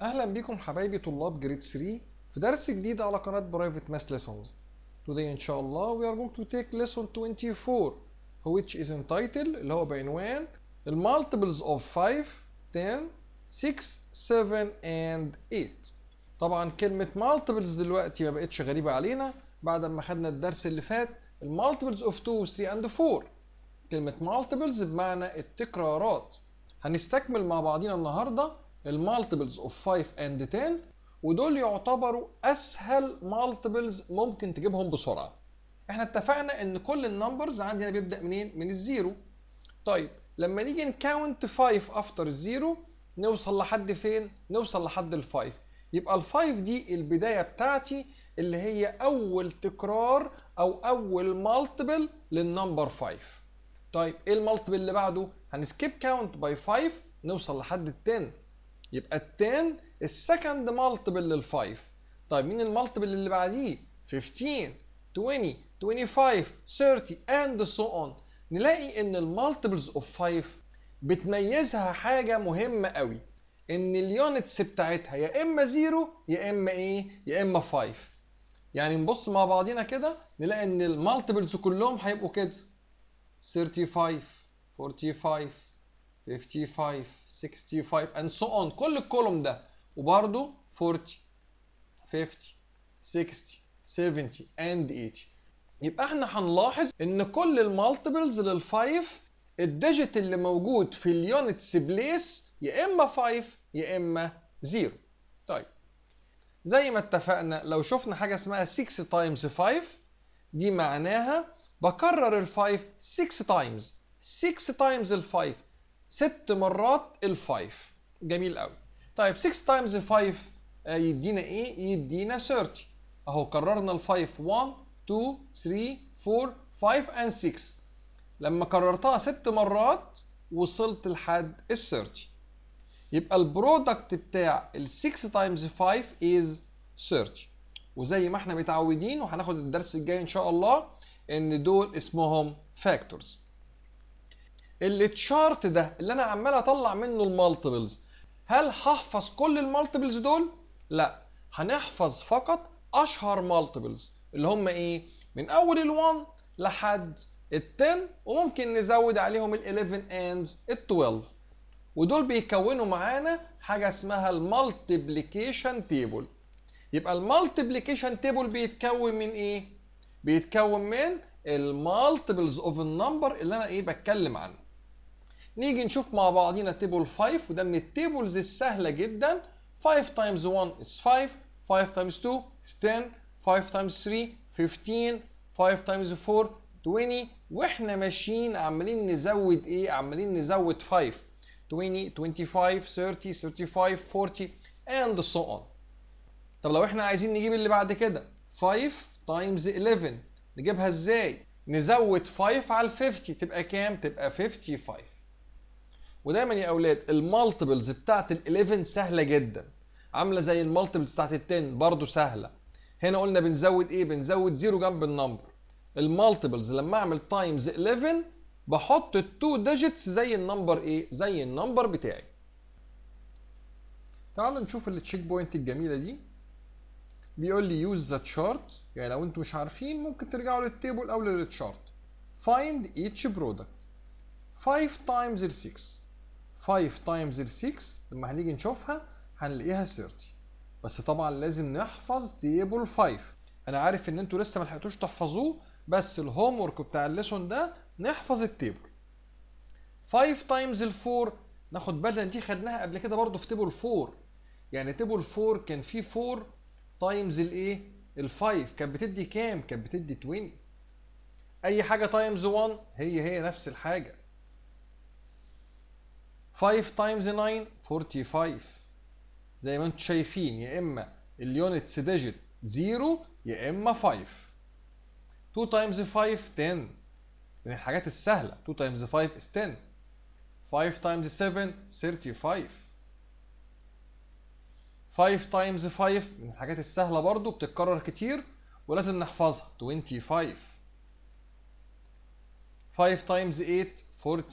اهلا بيكم حبايبي طلاب جريد 3 في درس جديد على قناه برايفت ماس ليسونز today ان شاء الله we are going to take lesson 24 which is entitled اللي هو بعنوان المالتيبلز اوف 5 10 6 7 and 8 طبعا كلمه مالتيبلز دلوقتي ما بقتش غريبه علينا بعد ما خدنا الدرس اللي فات المالتيبلز اوف 2 3 and 4 كلمه مالتيبلز بمعنى التكرارات هنستكمل مع بعضينا النهارده المالتيبلز اوف 5 اند 10 ودول يعتبروا اسهل مالتيبلز ممكن تجيبهم بسرعه احنا اتفقنا ان كل النمبرز عندي هنا بيبدا منين من الزيرو طيب لما نيجي نكاونت 5 افتر الزيرو نوصل لحد فين نوصل لحد ال5 يبقى ال5 دي البدايه بتاعتي اللي هي اول تكرار او اول مالتيبل للنمبر 5 طيب ايه المالتيبل اللي بعده هنسكيب كاونت باي 5 نوصل لحد 10 يبقى ال 10 السكند مالتيبل 5 طيب مين المالتيبل اللي بعديه 15 20 25 30 and so on نلاقي ان المالتيبلز اوف 5 بتميزها حاجه مهمه قوي ان اليونتس بتاعتها يا اما زيرو يا اما ايه يا اما 5 يعني نبص مع بعضينا كده نلاقي ان المالتيبلز كلهم هيبقوا كده 35 45 55 65 and so on كل الكولوم ده وبرده 40 50 60 70 and 80 يبقى احنا هنلاحظ ان كل المالتيبلز لل5 الديجيت اللي موجود في اليونتس بليس يا اما 5 يا اما 0 طيب زي ما اتفقنا لو شفنا حاجه اسمها 6 تايمز 5 دي معناها بكرر ال 5 6 تايمز 6 تايمز ال 5 ست مرات ال 5 جميل قوي طيب 6 تايمز 5 يدينا ايه يدينا 30 اهو كررنا ال 5 1 2 3 4 5 and 6 لما كررتها ست مرات وصلت لحد ال 30 يبقى البرودكت بتاع ال 6 تايمز 5 از 30 وزي ما احنا متعودين وهناخد الدرس الجاي ان شاء الله ان دول اسمهم فاكتورز التشارت ده اللي انا عمال اطلع منه المالتيبلز هل هحفظ كل المالتيبلز دول لا هنحفظ فقط اشهر مالتيبلز اللي هم ايه من اول ال1 لحد ال10 وممكن نزود عليهم ال11 اند ال12 ودول بيكونوا معانا حاجه اسمها المالتيبليكيشن تيبل يبقى المالتيبليكيشن تيبل بيتكون من ايه بيتكون من المالتيبلز اوف النمبر اللي انا ايه بتكلم عنه نيجي نشوف مع بعضينا تيبل 5 وده من التيبلز السهله جدا 5 تايمز 1 is 5 5 تايمز 2 is 10 5 تايمز 3 15 5 تايمز 4 20 واحنا ماشيين عمالين نزود ايه عمالين نزود 5 20 25 30 35 40 and so on طب لو احنا عايزين نجيب اللي بعد كده 5 تايمز 11 نجيبها ازاي نزود 5 على ال 50 تبقى كام تبقى 55 ودايما يا اولاد المالتيبلز بتاعت ال11 سهله جدا عامله زي المالتيبلز بتاعت ال10 برضه سهله هنا قلنا بنزود ايه بنزود زيرو جنب النمبر المالتيبلز لما اعمل تايمز 11 بحط التو ديجيتس زي النمبر ايه زي النمبر بتاعي تعالوا نشوف التشيك بوينت الجميله دي بيقول لي يوز ذا تشارت يعني لو انتم مش عارفين ممكن ترجعوا للتيبل او للتشارت فايند ايتش برودكت 5 تايمز 6 5 تايمز ال 6 لما هنيجي نشوفها هنلاقيها 30 بس طبعا لازم نحفظ تيبل 5 انا عارف ان انتوا لسه ما لحقتوش تحفظوه بس الهوم ورك بتاع الليسون ده نحفظ التيبل 5 تايمز ال 4 ناخد بالنا دي خدناها قبل كده برضه في تيبل 4 يعني تيبل 4 كان فيه 4 تايمز الايه ال 5 كانت بتدي كام كانت بتدي 20 اي حاجه تايمز 1 هي هي نفس الحاجه 5 تايمز 9 45 زي ما انتم شايفين يا اما اليونتس ديجيت 0 يا اما 5 2 تايمز 5 10 من الحاجات السهله 2 تايمز 5 10 5 تايمز 7 35 5 تايمز 5 من الحاجات السهله برضو بتتكرر كتير ولازم نحفظها 25 5 تايمز 8 40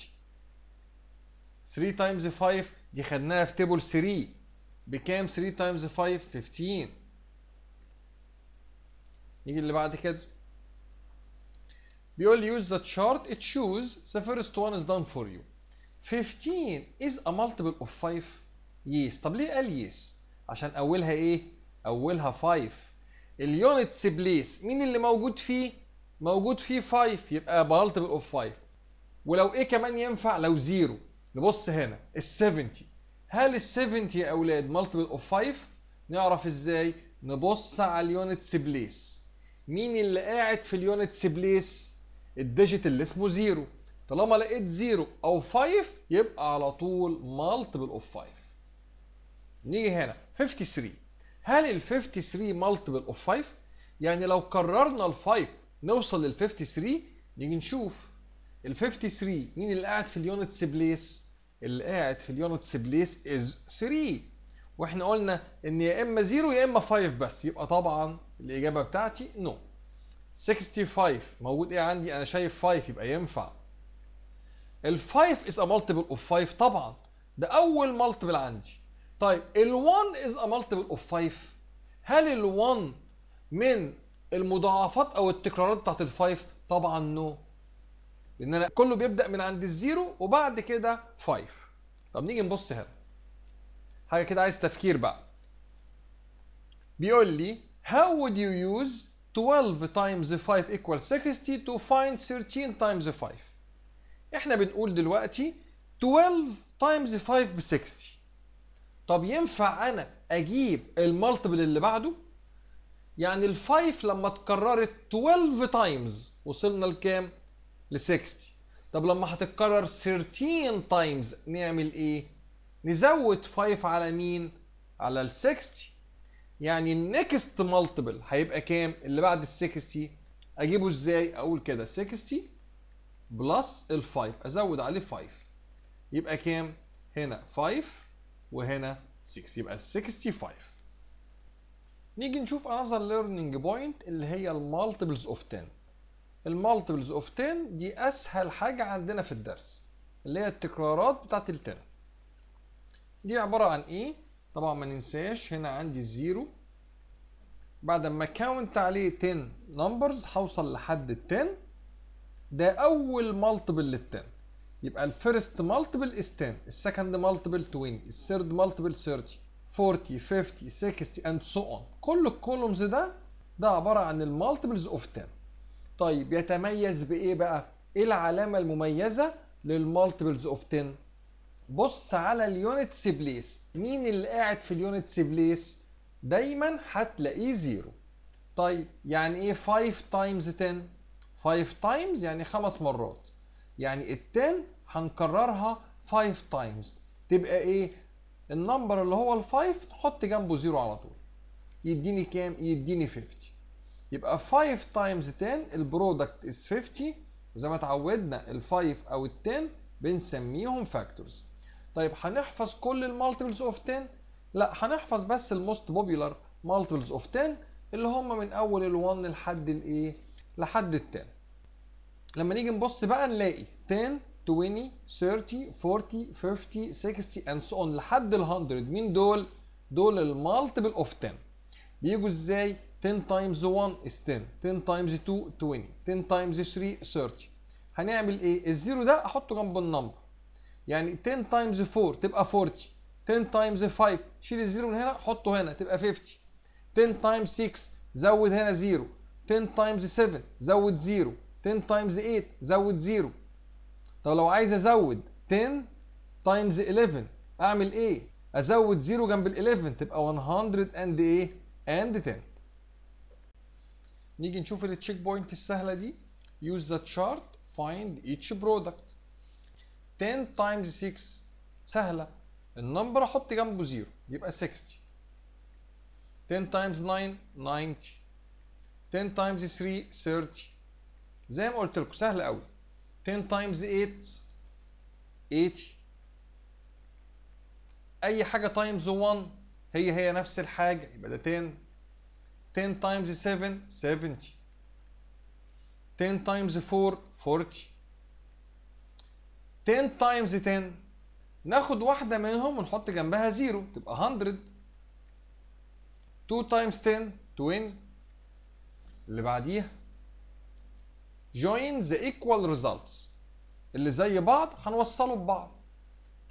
3 تايمز 5 دي خدناها في تيبل 3 بكام 3 تايمز 5 15 نيجي اللي بعد كده بيقول use the chart it shows the first one is done for you 15 is a multiple of 5 yes طب ليه قال yes عشان اولها ايه اولها 5 اليونتس بليس مين اللي موجود فيه موجود فيه 5 يبقى multiple of 5 ولو ايه كمان ينفع لو 0 نبص هنا ال 70 هل ال 70 يا اولاد مالتيبل اوف 5 نعرف ازاي نبص على اليونتس بليس مين اللي قاعد في اليونتس بليس الديجيت اللي اسمه زيرو طالما لقيت زيرو او 5 يبقى على طول مالتيبل اوف 5 نيجي هنا 53 هل ال 53 مالتيبل اوف 5 يعني لو كررنا ال 5 نوصل لل 53 نيجي نشوف ال 53 مين اللي قاعد في اليونتس بليس اللي قاعد في اليونتس بليس از 3 واحنا قلنا ان يا اما 0 يا اما 5 بس يبقى طبعا الاجابه بتاعتي نو no. 65 موجود ايه عندي انا شايف 5 يبقى ينفع ال 5 is a multiple of 5 طبعا ده اول مالتيبل عندي طيب ال 1 is a multiple of 5 هل ال 1 من المضاعفات او التكرارات بتاعت ال 5 طبعا نو no. لان انا كله بيبدا من عند الزيرو وبعد كده 5 طب نيجي نبص هنا حاجه كده عايز تفكير بقى بيقول لي how would you use 12 times 5 equals 60 to find 13 times 5 احنا بنقول دلوقتي 12 times 5 ب 60 طب ينفع انا اجيب المالتيبل اللي بعده يعني ال5 لما اتكررت 12 times وصلنا لكام ل 60 طب لما هتتكرر 13 تايمز نعمل ايه؟ نزود 5 على مين؟ على ال 60 يعني النكست مالتيبل هيبقى كام؟ اللي بعد ال 60 اجيبه ازاي؟ اقول كده 60 بلس ال 5 ازود عليه 5 يبقى كام؟ هنا 5 وهنا 6 يبقى 65 نيجي نشوف another learning point اللي هي المالتيبلز اوف 10 المالتيبلز اوف 10 دي اسهل حاجه عندنا في الدرس اللي هي التكرارات بتاعه ال10 دي عباره عن ايه طبعا ما ننساش هنا عندي الزيرو بعد ما كاونت عليه 10 نمبرز هوصل لحد ال 10 ده اول مالتيبل لل 10 يبقى الفيرست مالتيبل از 10 السكند مالتيبل 20 الثيرد مالتيبل 30 40 50 60 اند سو اون كل الكولومز ده ده عباره عن المالتيبلز اوف 10 طيب يتميز بايه بقى ايه العلامه المميزه للمالتيبلز اوف 10 بص على اليونتس بليس مين اللي قاعد في اليونتس بليس دايما هتلاقيه زيرو طيب يعني ايه 5 تايمز 10 5 تايمز يعني خمس مرات يعني ال 10 هنكررها 5 تايمز تبقى ايه النمبر اللي هو ال 5 نحط جنبه زيرو على طول يديني كام يديني 50 يبقى 5 تايمز 10 البرودكت از 50 وزي ما اتعودنا ال 5 او ال 10 بنسميهم فاكتورز طيب هنحفظ كل المالتيبلز اوف 10 لا هنحفظ بس الموست بوبيلر مالتيبلز اوف 10 اللي هم من اول ال1 لحد الايه لحد ال10 لما نيجي نبص بقى نلاقي 10 20 30 40 50 60 and so on لحد ال100 مين دول دول المالتيبل اوف 10 بيجوا ازاي 10 تايمز 1 is 10 10 تايمز 2 20 10 تايمز 3 30 هنعمل ايه الزيرو ده احطه جنب النمبر يعني 10 تايمز 4 تبقى 40 10 تايمز 5 شيل الزيرو من هنا حطه هنا تبقى 50 10 تايمز 6 زود هنا زيرو 10 تايمز 7 زود زيرو 10 تايمز 8 زود زيرو طب لو عايز ازود 10 تايمز 11 اعمل ايه ازود زيرو جنب ال 11 تبقى 100 اند ايه اند 10 نيجي نشوف التشيك بوينت السهله دي يوز ذا تشارت فايند ايتش برودكت 10 تايمز 6 سهله النمبر احط جنبه زيرو يبقى 60 10 تايمز 9 90 10 تايمز 3 30 زي ما قلت لكم سهلة قوي 10 تايمز 8 80 اي حاجه تايمز 1 هي هي نفس الحاجه يبقى ده 10 10 times 7 70 10 times 4 40 10 times 10 ناخد واحدة منهم ونحط جنبها زيرو تبقى 100 2 times 10 20 اللي بعديها join the equal results اللي زي بعض هنوصله ببعض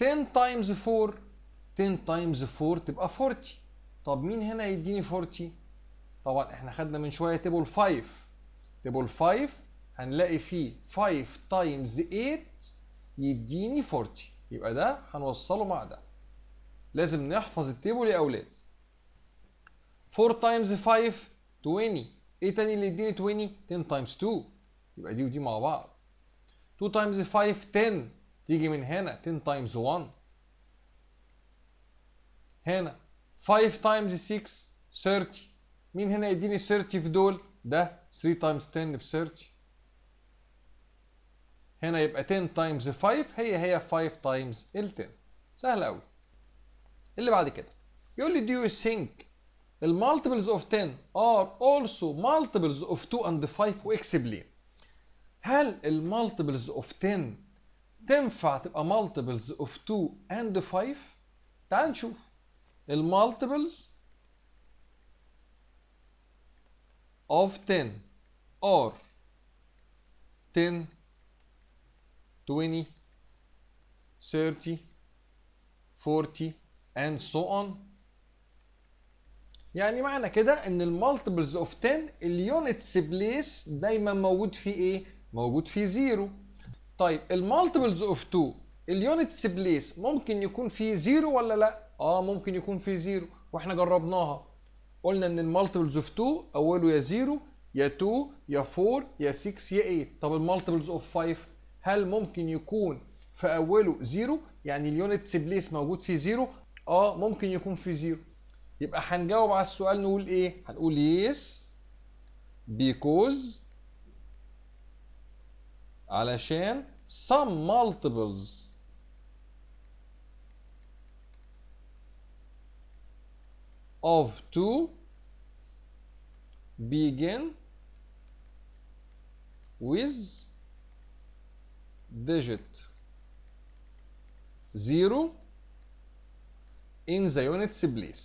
10 times 4 10 times 4 تبقى 40 طب مين هنا يديني 40 طبعا احنا خدنا من شويه تيبل 5 تيبل 5 هنلاقي فيه 5 تايمز 8 يديني 40 يبقى ده هنوصله مع ده لازم نحفظ التيبل يا اولاد 4 تايمز 5 20 ايه تاني اللي يديني 20 10 تايمز 2 يبقى دي ودي مع بعض 2 تايمز 5 10 تيجي من هنا 10 تايمز 1 هنا 5 تايمز 6 30 مين هنا يديني 30 في دول ده 3 تايمز 10 ب 30 هنا يبقى 10 تايمز 5 هي هي 5 تايمز ال 10 سهل قوي اللي بعد كده يقول لي do you think المالتيبلز اوف 10 ار اولسو مالتيبلز اوف 2 اند 5 واكسبلين هل المالتيبلز اوف 10 تنفع تبقى مالتيبلز اوف 2 اند 5 تعال نشوف المالتيبلز of 10 or 10 20 30 40 and so on يعني معنى كده ان المالتيبلز اوف 10 اليونتس بليس دايما موجود فيه ايه موجود فيه زيرو طيب المالتيبلز اوف 2 اليونتس بليس ممكن يكون فيه زيرو ولا لا اه ممكن يكون فيه زيرو واحنا جربناها قلنا ان المالتيبلز اوف 2 اوله يا 0 يا 2 يا 4 يا 6 يا 8 طب المالتيبلز اوف 5 هل ممكن يكون في اوله 0 يعني اليونت بليس موجود فيه 0 اه ممكن يكون فيه 0 يبقى هنجاوب على السؤال نقول ايه هنقول يس because علشان some multiples of 2 begin with digit 0 in the units place.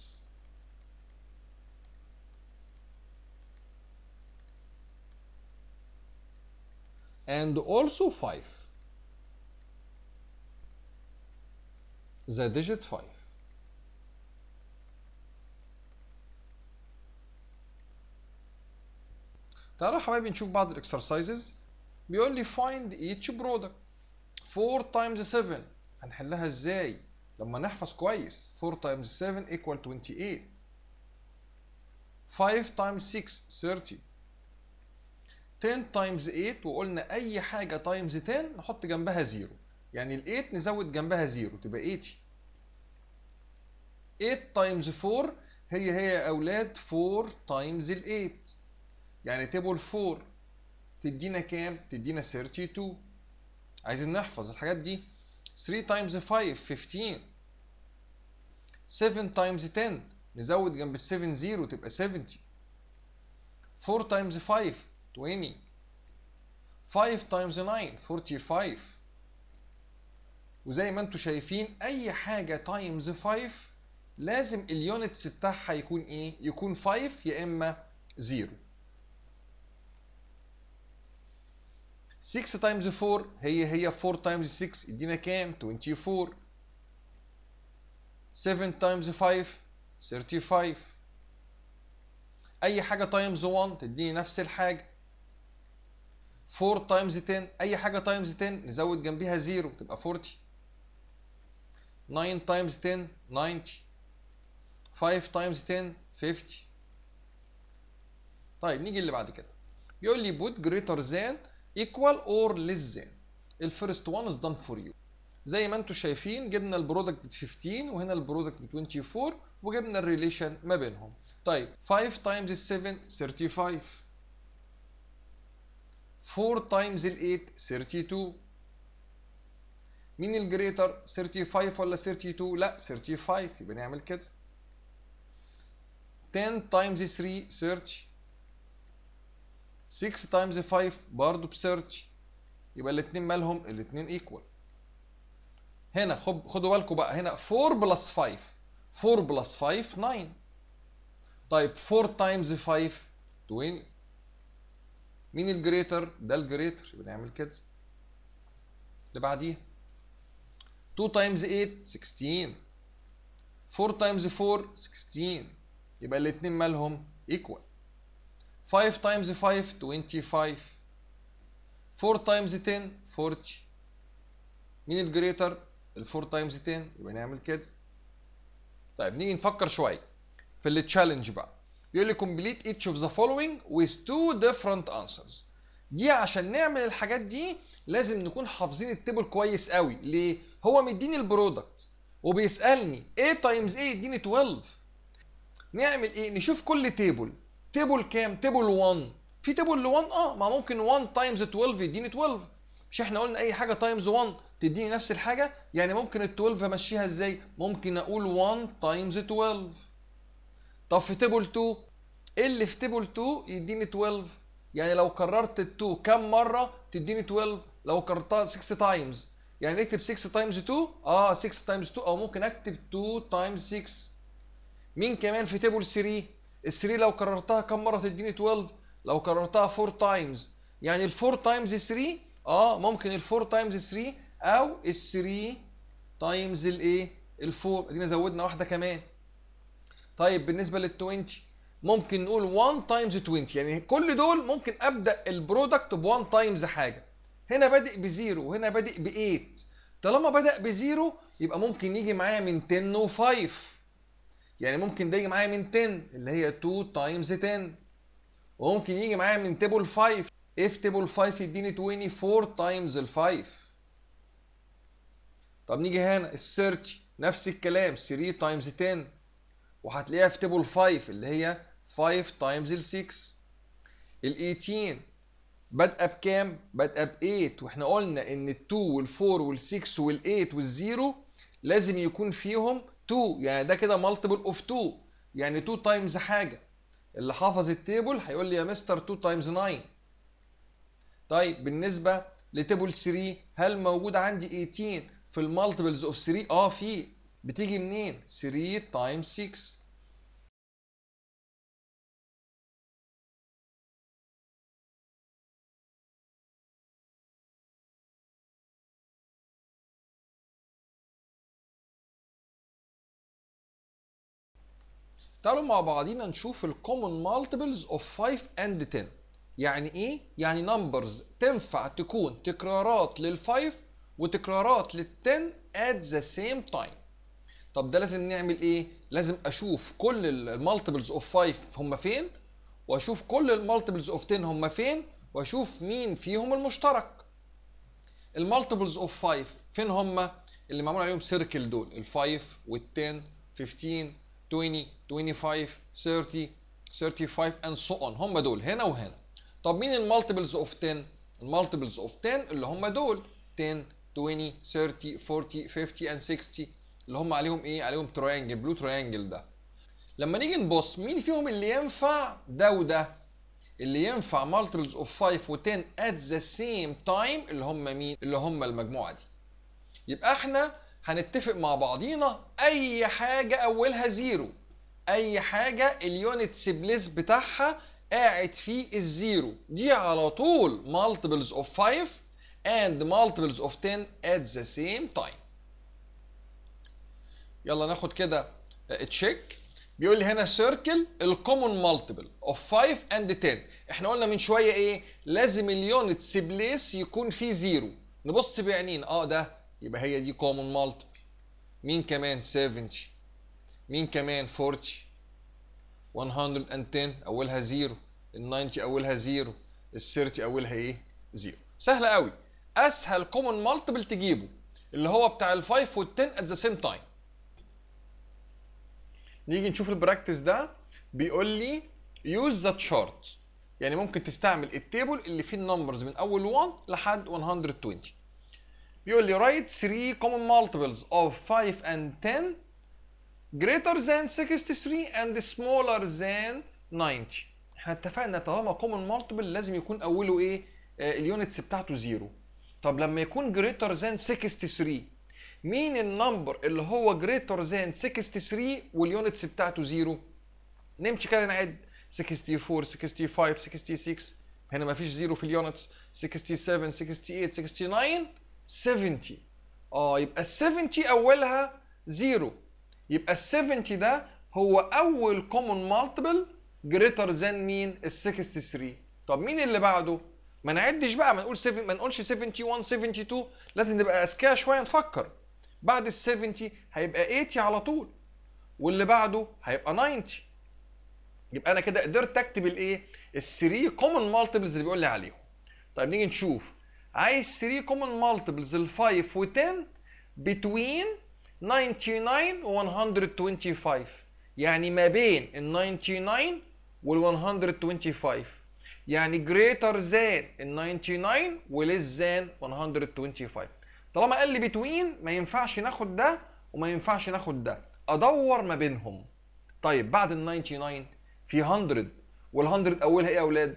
And also 5, the digit 5. تعالوا حبايبي نشوف بعض الاكسرسايزز بيقول لي find each product 4 تايمز 7 هنحلها ازاي لما نحفظ كويس 4 تايمز 7 ايكوال 28 5 تايمز 6 30 10 تايمز 8 وقلنا اي حاجه تايمز 10 نحط جنبها 0 يعني ال 8 نزود جنبها 0 تبقى 80 8 تايمز 4 هي هي يا اولاد 4 تايمز ال 8 يعني تيبل 4 تدينا كام؟ تدينا 32 عايزين نحفظ الحاجات دي 3 تايمز 5 15 7 تايمز 10 نزود جنب ال 7 0 تبقى 70 4 تايمز 5 20 5 تايمز 9 45 وزي ما انتم شايفين اي حاجه تايمز 5 لازم اليونتس بتاعها يكون ايه؟ يكون 5 يا اما 0 6 تايمز 4 هي هي 4 تايمز 6 يدينا كام 24 7 تايمز 5 35 اي حاجه تايمز 1 تديني نفس الحاجه 4 تايمز 10 اي حاجه تايمز 10 نزود جنبها 0 تبقى 40 9 تايمز 10 90 5 تايمز 10 50 طيب نيجي اللي بعد كده بيقول لي بوت جريتر ذان equal or less than الفيرست وان از دان فور يو زي ما انتم شايفين جبنا البرودكت 15 وهنا البرودكت 24 وجبنا الريليشن ما بينهم طيب 5 تايمز 7 35 4 تايمز 8 32 مين الجريتر 35 ولا 32 لا 35 يبقى نعمل كده 10 تايمز 3 30 6 تايمز 5 برضه بسيرش يبقى الاثنين مالهم الاثنين ايكوال هنا خدوا بالكم بقى هنا 4 بلس 5 4 بلس 5 9 طيب 4 تايمز 5 20 مين الجريتر ده الجريتر يبقى نعمل كده اللي بعديها 2 تايمز 8 16 4 تايمز 4 16 يبقى الاثنين مالهم ايكوال 5 times 5 25 4 times 10 40 مين الجريتر ال 4 times 10 يبقى نعمل كده طيب نيجي نفكر شويه في التشالنج بقى بيقول لي complete each of the following with two different answers دي عشان نعمل الحاجات دي لازم نكون حافظين التيبل كويس قوي ليه هو مديني البرودكت وبيسالني ايه تايمز ايه يديني 12 نعمل ايه نشوف كل تيبل تيبل كام تيبل 1 في تيبل 1 اه ما ممكن 1 تايمز 12 يديني 12 مش احنا قلنا اي حاجه تايمز 1 تديني نفس الحاجه يعني ممكن ال 12 امشيها ازاي ممكن اقول 1 تايمز 12 طب في تيبل 2 ايه اللي في تيبل 2 يديني 12 يعني لو كررت ال 2 كام مره تديني 12 لو كررتها 6 تايمز يعني اكتب 6 تايمز 2 اه 6 تايمز 2 او ممكن اكتب 2 تايمز 6 مين كمان في تيبل 3 3 لو كررتها كم مره تديني 12 لو كررتها 4 تايمز يعني ال 4 تايمز 3 اه ممكن ال 4 تايمز 3 او ال 3 تايمز الايه ال 4 ادينا زودنا واحده كمان طيب بالنسبه لل 20 ممكن نقول 1 تايمز 20 يعني كل دول ممكن ابدا البرودكت ب 1 تايمز حاجه هنا بادئ ب 0 وهنا بادئ ب 8 طالما بدا ب 0 يبقى ممكن يجي معايا من 10 و5 يعني ممكن ده يجي معايا من 10 اللي هي 2 تايمز 10 وممكن يجي معايا من تيبل 5 اف تيبل 5 يديني 24 تايمز ال 5 طب نيجي هنا السيرش نفس الكلام 3 تايمز 10 وهتلاقيها في تيبل 5 اللي هي 5 تايمز ال 6 ال 18 بادئه بكام؟ بادئه ب 8 واحنا قلنا ان ال 2 وال 4 وال 6 وال 8 وال 0 لازم يكون فيهم 2 يعني ده كده مالتيبل اوف 2 يعني 2 تايمز حاجه اللي حافظ التيبل هيقول لي يا مستر 2 تايمز 9 طيب بالنسبه لتيبل 3 هل موجود عندي 18 في المالتيبلز اوف 3 اه في بتيجي منين 3 تايمز 6 تعالوا مع بعضينا نشوف الكومن مالتيبلز اوف 5 اند 10 يعني ايه يعني نمبرز تنفع تكون تكرارات لل5 وتكرارات لل10 at the same time طب ده لازم نعمل ايه لازم اشوف كل المالتيبلز اوف 5 هم فين واشوف كل المالتيبلز اوف 10 هم فين واشوف مين فيهم المشترك المالتيبلز اوف 5 فين هم اللي معمول عليهم سيركل دول ال5 وال10 15 20 25 30 35 and so on هم دول هنا وهنا طب مين المالتيبلز اوف 10 المالتيبلز اوف 10 اللي هم دول 10 20 30 40 50 and 60 اللي هم عليهم ايه عليهم تراينجل بلو تراينجل ده لما نيجي نبص مين فيهم اللي ينفع ده وده اللي ينفع مالتيبلز اوف 5 و10 at the same time اللي هم مين اللي هم المجموعه دي يبقى احنا هنتفق مع بعضينا اي حاجه اولها زيرو اي حاجه اليونتس بليس بتاعها قاعد فيه الزيرو دي على طول multiples of 5 and multiples of 10 at the same time يلا ناخد كده تشيك آه، بيقول لي هنا سيركل الكومون مالتيبل اوف 5 اند 10 احنا قلنا من شويه ايه لازم اليونت سبليس يكون فيه زيرو نبص بعينين اه ده يبقى هي دي كومون مالتيبل مين كمان 70 مين كمان 40 110 اولها زيرو ال 90 اولها زيرو ال 30 اولها ايه زيرو سهل قوي اسهل كومون مالتيبل تجيبه اللي هو بتاع ال 5 وال 10 ات ذا سيم تايم نيجي نشوف البراكتس ده بيقول لي يوز ذا تشارت يعني ممكن تستعمل التيبل اللي فيه النمبرز من اول 1 لحد 120 بيقول لي write 3 common multiples of 5 and 10 greater than 63 and smaller than 90 احنا اتفقنا طالما common multiple لازم يكون اوله ايه آه، اليونتس بتاعته زيرو طب لما يكون greater than 63 مين النمبر اللي هو greater than 63 واليونتس بتاعته زيرو نمشي كده نعد 64 65 66 هنا مفيش زيرو في اليونتس 67 68 69 70 اه يبقى ال 70 اولها زيرو يبقى ال 70 ده هو اول كومون مالتيبل جريتر ذان مين ال 63 طب مين اللي بعده ما نعدش بقى ما نقول 7 ما نقولش 71 72 لازم نبقى اذكياء شويه نفكر بعد ال 70 هيبقى 80 على طول واللي بعده هيبقى 90 يبقى انا كده قدرت اكتب الايه ال 3 كومون مالتيبلز اللي بيقول لي عليهم طيب نيجي نشوف عايز 3 common multiples ال 5 و 10 between 99 و 125 يعني ما بين ال 99 وال 125 يعني greater than ال 99 وليس than 125 طالما قال لي بتوين ما ينفعش ناخد ده وما ينفعش ناخد ده ادور ما بينهم طيب بعد ال 99 في 100 وال 100 اولها ايه يا اولاد؟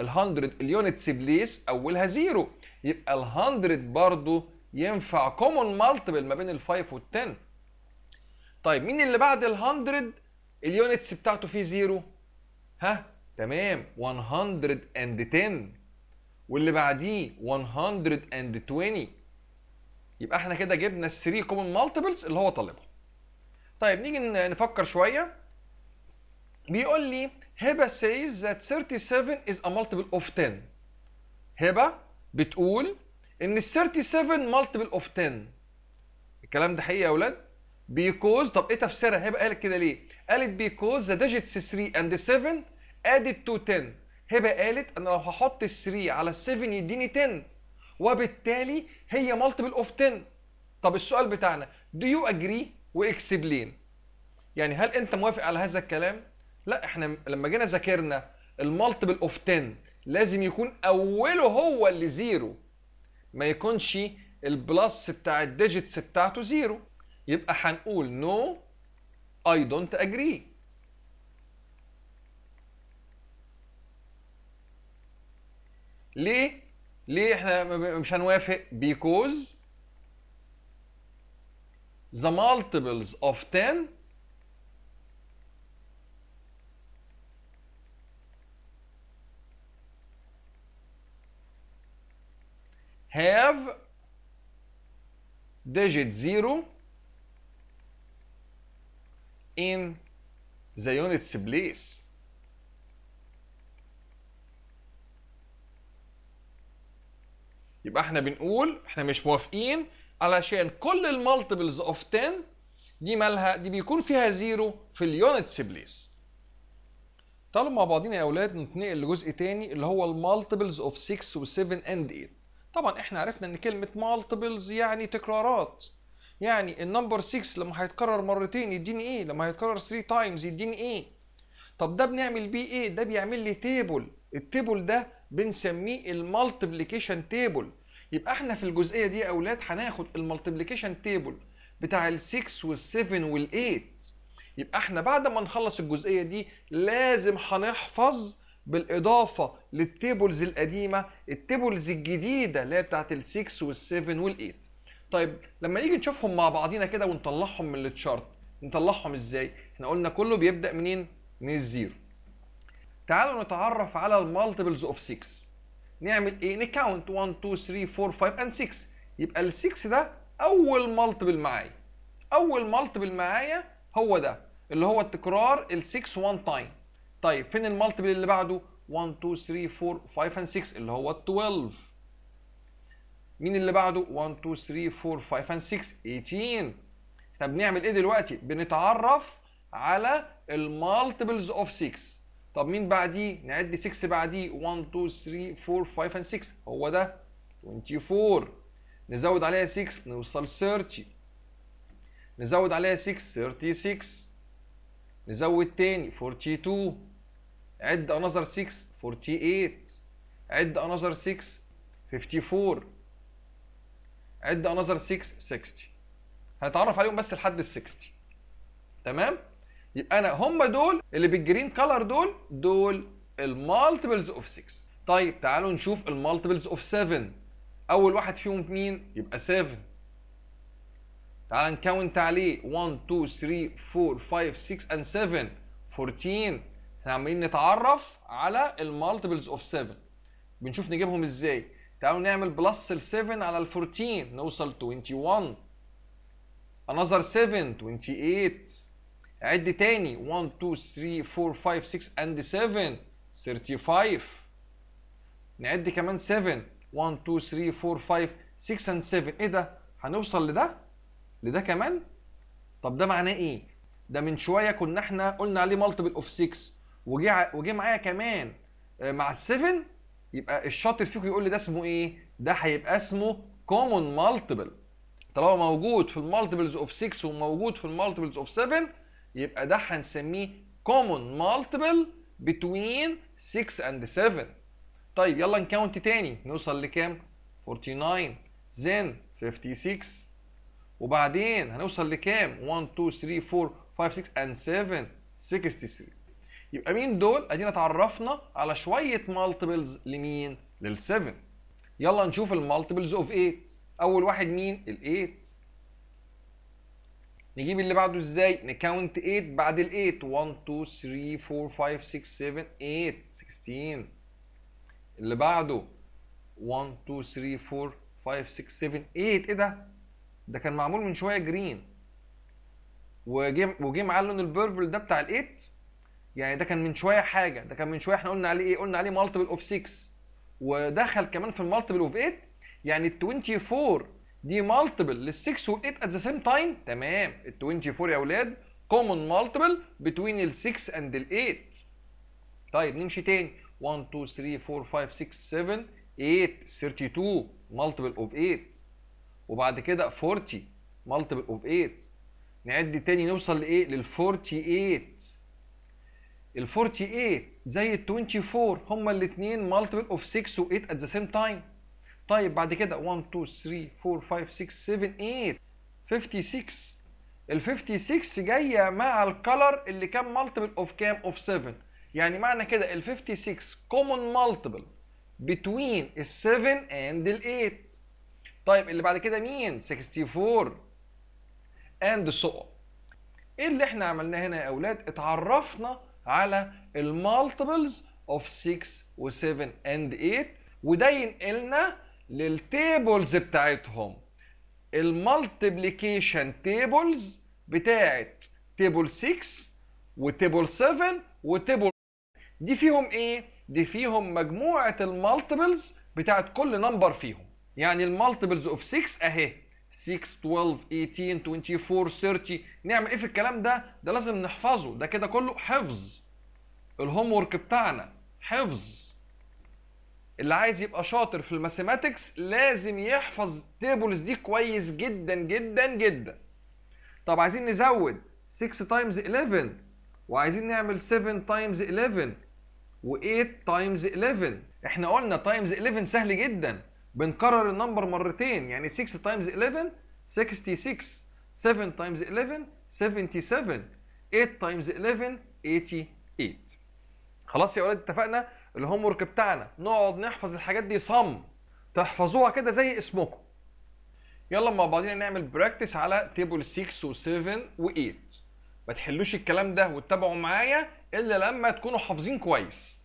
ال 100 اليونتس بليس اولها زيرو يبقى ال 100 برضه ينفع كومون مالتيبل ما بين ال 5 وال 10 طيب مين اللي بعد ال 100 اليونتس بتاعته فيه زيرو ها تمام 110 واللي بعديه 120 يبقى احنا كده جبنا ال 3 كومون مالتيبلز اللي هو طالبها طيب نيجي نفكر شويه بيقول لي هبه سيز ذات 37 is a multiple of 10 هبه بتقول ان ال 37 مالتيبل اوف 10 الكلام ده حقيقي يا اولاد بيكوز طب ايه تفسيرها هبه قالت كده ليه قالت بيكوز ذا ديجيتس 3 اند 7 ادد تو 10 هبه قالت انا لو هحط ال 3 على ال 7 يديني 10 وبالتالي هي مالتيبل اوف 10 طب السؤال بتاعنا دو يو اجري واكسبلين يعني هل انت موافق على هذا الكلام لا احنا لما جينا ذاكرنا المالتيبل اوف 10 لازم يكون اوله هو اللي زيرو ما يكونش البلس بتاع الديجيتس بتاعته زيرو يبقى هنقول نو اي دونت اجري ليه ليه احنا مش هنوافق because the multiples of 10 have digit 0 in the units place يبقى احنا بنقول احنا مش موافقين علشان كل المالتيبلز اوف 10 دي مالها دي بيكون فيها زيرو في اليونتس بليس تعالوا مع بعضينا يا اولاد نتنقل لجزء تاني اللي هو المالتيبلز اوف 6 و7 اند 8 طبعا احنا عرفنا ان كلمه مالتيبلز يعني تكرارات يعني النمبر 6 لما هيتكرر مرتين يديني ايه لما هيتكرر 3 تايمز يديني ايه طب ده بنعمل بيه ايه ده بيعمل لي تيبل التيبل ده بنسميه المالتيبليكيشن تيبل يبقى احنا في الجزئيه دي يا اولاد هناخد المالتيبليكيشن تيبل بتاع ال6 وال7 وال8 يبقى احنا بعد ما نخلص الجزئيه دي لازم هنحفظ بالاضافه للتيبلز القديمه التيبلز الجديده اللي هي بتاعت ال6 وال7 وال8 طيب لما نيجي نشوفهم مع بعضينا كده ونطلعهم من التشارت نطلعهم ازاي احنا قلنا كله بيبدا منين من الزيرو تعالوا نتعرف على المالتيبلز اوف 6 نعمل ايه نكاونت 1 2 3 4 5 اند 6 يبقى ال 6 ده اول مالتيبل معايا اول مالتيبل معايا هو ده اللي هو التكرار ال 6 1 تايم طيب فين المالتيبل اللي بعده 1 2 3 4 5 and 6 اللي هو 12 مين اللي بعده 1 2 3 4 5 and 6 18 طب نعمل ايه دلوقتي بنتعرف على المالتيبلز اوف 6 طب مين بعديه نعد 6 بعديه 1 2 3 4 5 and 6 هو ده 24 نزود عليها 6 نوصل 30 نزود عليها 6 36 نزود تاني 42 عد انذر 6 48 عد انذر 6 54 عد انذر 6 60 هنتعرف عليهم بس لحد ال 60 تمام يبقى انا هم دول اللي بالجرين كلر دول دول المالتيبلز اوف 6 طيب تعالوا نشوف المالتيبلز اوف 7 اول واحد فيهم مين يبقى 7 تعال نكونت عليه 1 2 3 4 5 6 and 7 14 احنا عمالين نتعرف على المالتيبلز اوف 7 بنشوف نجيبهم ازاي تعالوا نعمل بلس ال 7 على ال 14 نوصل 21 another 7 28 عد تاني 1 2 3 4 5 6 and 7 35 نعد كمان 7 1 2 3 4 5 6 and 7 ايه ده هنوصل لده لده كمان طب ده معناه ايه ده من شويه كنا احنا قلنا عليه مالتيبل اوف 6 وجه وجه معايا كمان آه، مع ال7 يبقى الشاطر فيكم يقول لي ده اسمه ايه ده هيبقى اسمه كومون مالتيبل طالما موجود في المالتيبلز اوف 6 وموجود في المالتيبلز اوف 7 يبقى ده هنسميه كومون مالتيبل بتوين 6 اند 7 طيب يلا نكاونت تاني نوصل لكام 49 زين 56 وبعدين هنوصل لكام 1 2 3 4 5 6 and 7 63 يبقى مين دول ادينا اتعرفنا على شويه مالتيبلز لمين لل7 يلا نشوف المالتيبلز اوف 8 اول واحد مين ال8 نجيب اللي بعده ازاي نكاونت 8 بعد ال 8 1 2 3 4 5 6 7 8 16 اللي بعده 1 2 3 4 5 6 7 8 ايه ده ده كان معمول من شويه جرين وجي معاه اللون البيربل ده بتاع الايت يعني ده كان من شويه حاجه ده كان من شويه احنا قلنا عليه ايه قلنا عليه مالتيبل اوف 6 ودخل كمان في المالتيبل اوف 8 يعني ال 24 دي مالتيبل لل 6 وال 8 ات ذا سيم تايم تمام ال 24 يا اولاد كومن مالتيبل بتوين ال 6 اند ال 8 طيب نمشي تاني 1 2 3 4 5 6 7 8 32 مالتيبل اوف 8 وبعد كده 40 مالتيبل اوف 8 نعد تاني نوصل لايه لل 48 ال 48 زي ال 24 هما الاثنين مالتيبل اوف 6 و 8 ات ذا سيم تايم طيب بعد كده 1 2 3 4 5 6 7 8 56 ال 56 جايه مع الكلر اللي كان مالتيبل اوف كام اوف 7 يعني معنى كده ال 56 كومن مالتيبل between ال 7 and ال 8 طيب اللي بعد كده مين 64 اند سو ايه اللي احنا عملناه هنا يا اولاد اتعرفنا على المالتيبلز اوف 6 و7 اند 8 وده ينقلنا للتيبلز بتاعتهم المالتيبليكيشن تيبلز بتاعت تيبل 6 وتيبل 7 وتيبل دي فيهم ايه دي فيهم مجموعه المالتيبلز بتاعت كل نمبر فيهم يعني المالتيبلز اوف 6 اهي 6 12 18 24 30 نعمل ايه في الكلام ده ده لازم نحفظه ده كده كله حفظ الهوم ورك بتاعنا حفظ اللي عايز يبقى شاطر في الماثيماتكس لازم يحفظ التيبلز دي كويس جدا جدا جدا طب عايزين نزود 6 تايمز 11 وعايزين نعمل 7 تايمز 11 و8 تايمز 11 احنا قلنا تايمز 11 سهل جدا بنكرر النمبر مرتين يعني 6 تايمز 11 66 7 تايمز 11 77 8 تايمز 11 88 خلاص يا اولاد اتفقنا الهوم ورك بتاعنا نقعد نحفظ الحاجات دي صم تحفظوها كده زي اسمكم يلا مع بعضينا نعمل براكتس على تيبل 6 و7 و8 ما تحلوش الكلام ده وتتابعوا معايا الا لما تكونوا حافظين كويس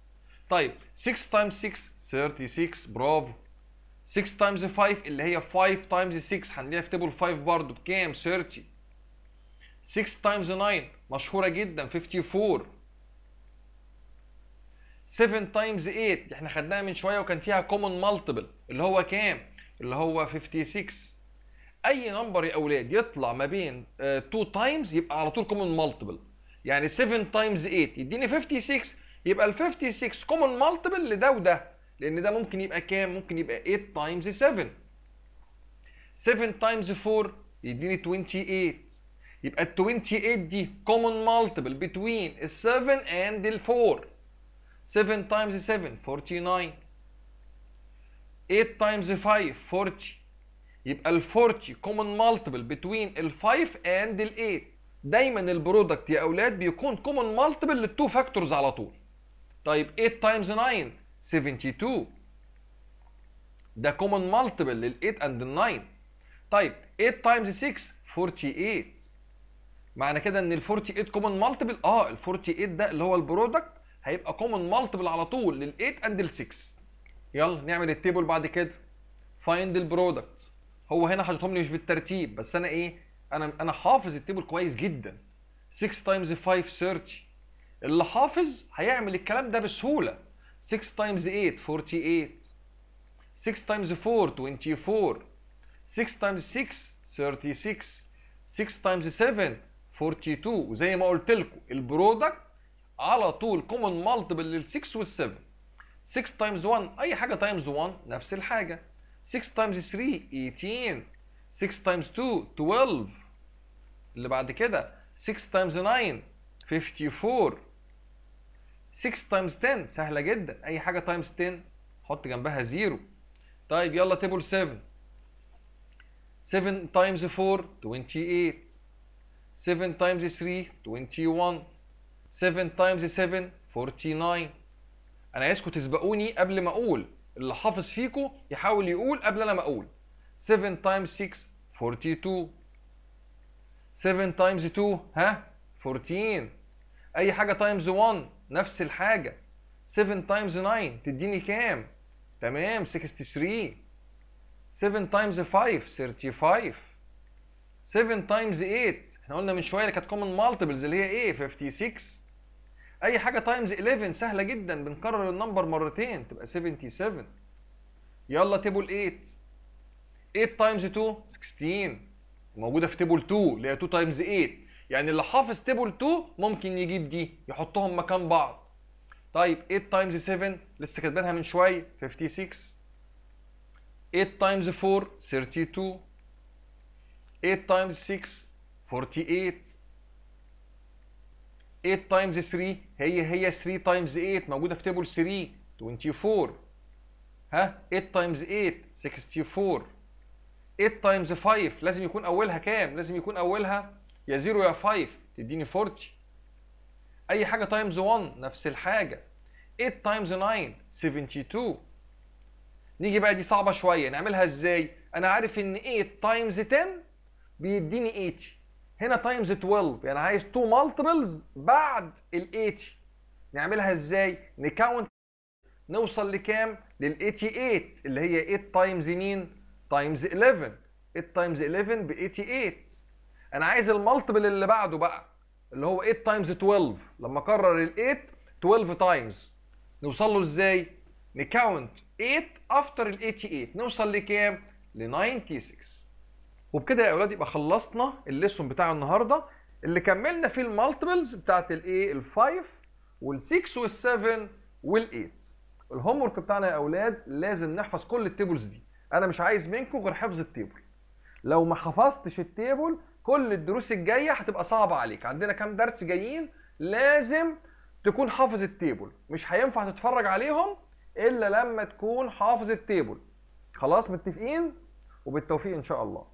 طيب 6 تايمز 6 36 برافو 6 تايمز 5 اللي هي 5 تايمز 6 هنلاقيها في تيبل 5 برضه بكام 30 6 تايمز 9 مشهوره جدا 54 7 تايمز 8 احنا خدناها من شويه وكان فيها كومن مالتيبل اللي هو كام اللي هو 56 اي نمبر يا اولاد يطلع ما بين 2 آه، تايمز يبقى على طول كومن مالتيبل يعني 7 تايمز 8 يديني 56 يبقى ال 56 كومن مالتيبل لده وده لان ده ممكن يبقى كام ممكن يبقى 8 تايمز 7 7 تايمز 4 يديني 28 يبقى ال 28 دي common multiple between ال 7 and ال 4 7 تايمز 7 49 8 تايمز 5 40 يبقى ال 40 common multiple between ال 5 and ال 8 دايما البرودكت يا اولاد بيكون common multiple للتو فاكتورز على طول طيب 8 تايمز 9 72 ده كومن مالتيبل لل 8 اند 9 طيب 8 تايمز 6 48 معنى كده ان ال 48 كومن مالتيبل اه ال 48 ده اللي هو البرودكت هيبقى كومن مالتيبل على طول لل 8 اند ال 6 يلا نعمل التيبل بعد كده فايند البرودكت هو هنا حاططهم لي مش بالترتيب بس انا ايه انا انا حافظ التيبل كويس جدا 6 تايمز 5 30 اللي حافظ هيعمل الكلام ده بسهوله 6 times 8 48 6 times 4 24 6 times 6 36 6 times 7 42 وزي ما قلت لكم البرودكت على طول كومن مالتيبل لل 6 وال 7 6 تايمز 1 اي حاجه تايمز 1 نفس الحاجه 6 تايمز 3 18 6 تايمز 2 12 اللي بعد كده 6 تايمز 9 54 6 تايمز 10 سهله جدا اي حاجه تايمز 10 حط جنبها زيرو طيب يلا تيبل 7 7 تايمز 4 28 7 تايمز 3 21 7 تايمز 7 49 انا عايزكم تسبقوني قبل ما اقول اللي حافظ فيكم يحاول يقول قبل انا ما اقول 7 تايمز 6 42 7 تايمز 2 ها 14 اي حاجه تايمز 1 نفس الحاجه 7 تايمز 9 تديني كام تمام 63 7 تايمز 5 35 7 تايمز 8 احنا قلنا من شويه اللي كانت كومن مالتيبلز اللي هي ايه 56 اي حاجه تايمز 11 سهله جدا بنكرر النمبر مرتين تبقى 77 يلا تيبل 8 8 تايمز 2 16 موجوده في تيبل 2 اللي هي 2 تايمز 8 يعني اللي حافظ تيبل 2 ممكن يجيب دي يحطهم مكان بعض طيب 8 تايمز 7 لسه كاتبينها من شويه 56 8 تايمز 4 32 8 تايمز 6 48 8 تايمز 3 هي هي 3 تايمز 8 موجوده في تيبل 3 24 ها 8 تايمز 8 64 8 تايمز 5 لازم يكون اولها كام لازم يكون اولها يا 0 يا 5 تديني 40 اي حاجه تايمز 1 نفس الحاجه 8 تايمز 9 72 نيجي بقى دي صعبه شويه نعملها ازاي انا عارف ان 8 تايمز 10 بيديني 80 هنا تايمز 12 يعني عايز 2 مالتيبلز بعد ال 80 نعملها ازاي نكاونت نوصل لكام لل 88 اللي هي 8 تايمز مين تايمز 11 8 تايمز 11 ب 88 انا عايز المالتيبل اللي بعده بقى اللي هو 8 تايمز 12 لما اكرر ال 8 12 تايمز نوصل له ازاي نكاونت 8 افتر ال 88 نوصل لكام ل 96 وبكده يا اولاد يبقى خلصنا الليسون بتاع النهارده اللي كملنا فيه المالتيبلز بتاعت الايه ال5 وال6 وال7 وال8 الهوم ورك بتاعنا يا اولاد لازم نحفظ كل التيبلز دي انا مش عايز منكم غير حفظ التيبل لو ما حفظتش التيبل كل الدروس الجايه هتبقى صعبه عليك عندنا كام درس جايين لازم تكون حافظ التيبل مش هينفع تتفرج عليهم الا لما تكون حافظ التيبل خلاص متفقين وبالتوفيق ان شاء الله